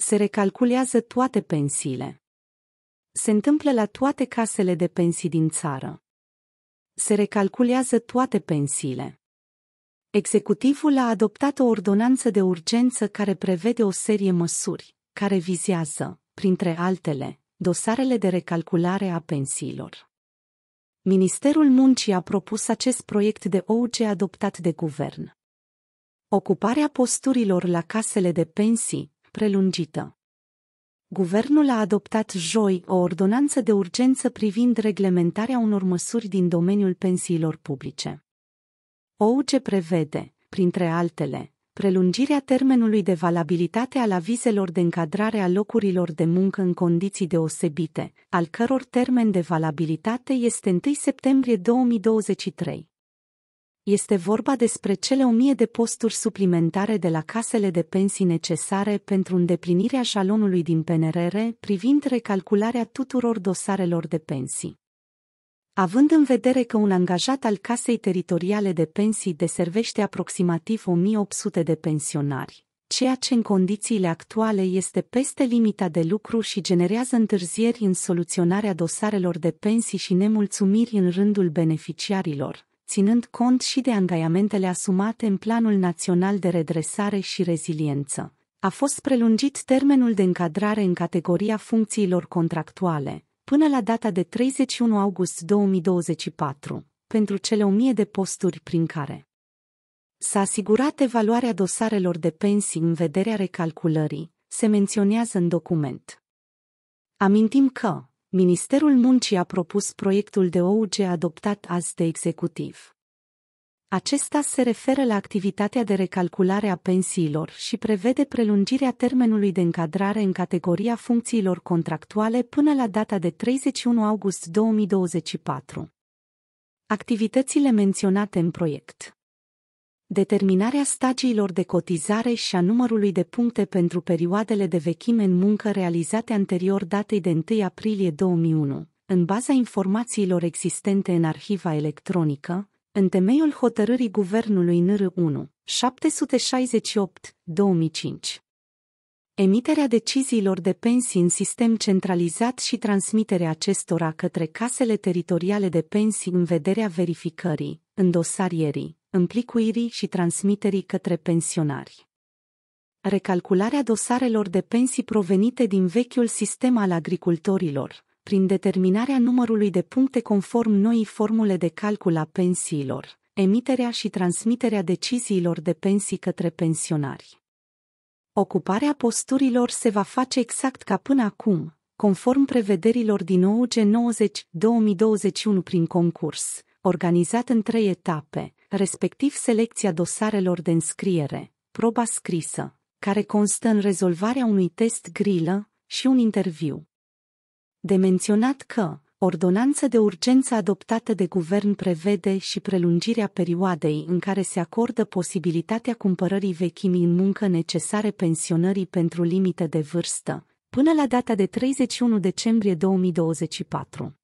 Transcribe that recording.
se recalculează toate pensiile. Se întâmplă la toate casele de pensii din țară. Se recalculează toate pensiile. Executivul a adoptat o ordonanță de urgență care prevede o serie măsuri, care vizează, printre altele, dosarele de recalculare a pensiilor. Ministerul Muncii a propus acest proiect de OUG adoptat de guvern. Ocuparea posturilor la casele de pensii, prelungită. Guvernul a adoptat joi o ordonanță de urgență privind reglementarea unor măsuri din domeniul pensiilor publice. OUG prevede, printre altele, prelungirea termenului de valabilitate al avizelor de încadrare a locurilor de muncă în condiții deosebite, al căror termen de valabilitate este 1 septembrie 2023. Este vorba despre cele o mie de posturi suplimentare de la casele de pensii necesare pentru îndeplinirea șalonului din PNRR privind recalcularea tuturor dosarelor de pensii. Având în vedere că un angajat al Casei Teritoriale de Pensii deservește aproximativ 1800 de pensionari, ceea ce în condițiile actuale este peste limita de lucru și generează întârzieri în soluționarea dosarelor de pensii și nemulțumiri în rândul beneficiarilor ținând cont și de angajamentele asumate în Planul Național de Redresare și Reziliență. A fost prelungit termenul de încadrare în categoria funcțiilor contractuale, până la data de 31 august 2024, pentru cele 1000 de posturi prin care s-a asigurat evaluarea dosarelor de pensii în vederea recalculării, se menționează în document. Amintim că Ministerul Muncii a propus proiectul de OUG adoptat azi de executiv. Acesta se referă la activitatea de recalculare a pensiilor și prevede prelungirea termenului de încadrare în categoria funcțiilor contractuale până la data de 31 august 2024. Activitățile menționate în proiect Determinarea stagiilor de cotizare și a numărului de puncte pentru perioadele de vechime în muncă realizate anterior datei de 1 aprilie 2001, în baza informațiilor existente în arhiva electronică, în temeiul hotărârii Guvernului NR1, 768-2005. Emiterea deciziilor de pensii în sistem centralizat și transmiterea acestora către casele teritoriale de pensii în vederea verificării, dosarierii, împlicuirii și transmiterii către pensionari. Recalcularea dosarelor de pensii provenite din vechiul sistem al agricultorilor, prin determinarea numărului de puncte conform noii formule de calcul a pensiilor, emiterea și transmiterea deciziilor de pensii către pensionari. Ocuparea posturilor se va face exact ca până acum, conform prevederilor din OUG 90-2021 prin concurs, organizat în trei etape, respectiv selecția dosarelor de înscriere, proba scrisă, care constă în rezolvarea unui test grilă și un interviu. De menționat că, ordonanța de urgență adoptată de guvern prevede și prelungirea perioadei în care se acordă posibilitatea cumpărării vechimii în muncă necesare pensionării pentru limite de vârstă, până la data de 31 decembrie 2024.